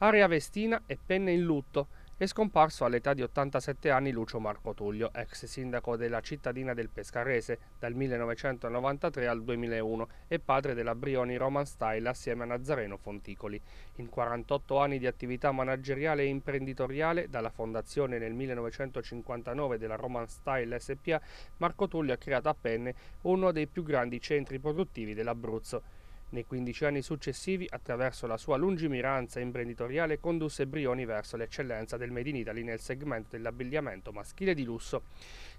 Aria Vestina e penne in lutto. È scomparso all'età di 87 anni Lucio Marco Tullio, ex sindaco della cittadina del Pescarese dal 1993 al 2001 e padre della Brioni Roman Style assieme a Nazareno Fonticoli. In 48 anni di attività manageriale e imprenditoriale, dalla fondazione nel 1959 della Roman Style SPA, Marco Tullio ha creato a Penne uno dei più grandi centri produttivi dell'Abruzzo. Nei 15 anni successivi, attraverso la sua lungimiranza imprenditoriale, condusse Brioni verso l'eccellenza del Made in Italy nel segmento dell'abbigliamento maschile di lusso.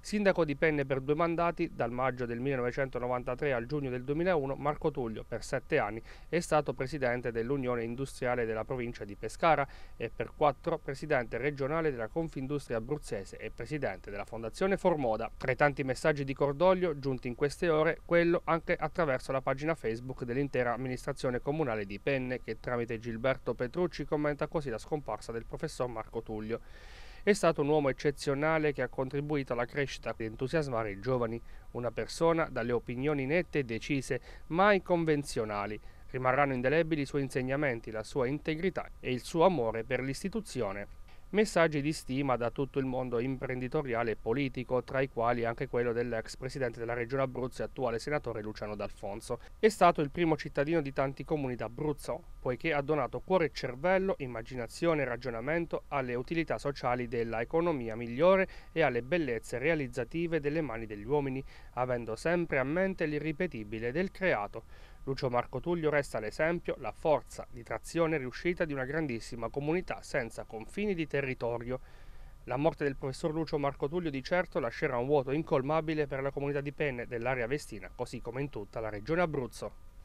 Sindaco di Penne per due mandati, dal maggio del 1993 al giugno del 2001, Marco Tullio, per sette anni, è stato presidente dell'Unione Industriale della provincia di Pescara e per quattro presidente regionale della Confindustria Abruzzese e presidente della Fondazione Formoda. Tra i tanti messaggi di cordoglio giunti in queste ore, quello anche attraverso la pagina Facebook dell'Interno l'intera amministrazione comunale di Penne che tramite Gilberto Petrucci commenta così la scomparsa del professor Marco Tullio. È stato un uomo eccezionale che ha contribuito alla crescita di entusiasmare i giovani, una persona dalle opinioni nette e decise, mai convenzionali. Rimarranno indelebili i suoi insegnamenti, la sua integrità e il suo amore per l'istituzione messaggi di stima da tutto il mondo imprenditoriale e politico, tra i quali anche quello dell'ex presidente della Regione Abruzzo e attuale senatore Luciano D'Alfonso. È stato il primo cittadino di tanti comuni d'Abruzzo, poiché ha donato cuore e cervello, immaginazione e ragionamento alle utilità sociali della economia migliore e alle bellezze realizzative delle mani degli uomini, avendo sempre a mente l'irripetibile del creato. Lucio Marco Tullio resta l'esempio, la forza di trazione riuscita di una grandissima comunità senza confini di territorio. La morte del professor Lucio Marco Tullio di certo lascerà un vuoto incolmabile per la comunità di Penne dell'area vestina, così come in tutta la regione Abruzzo.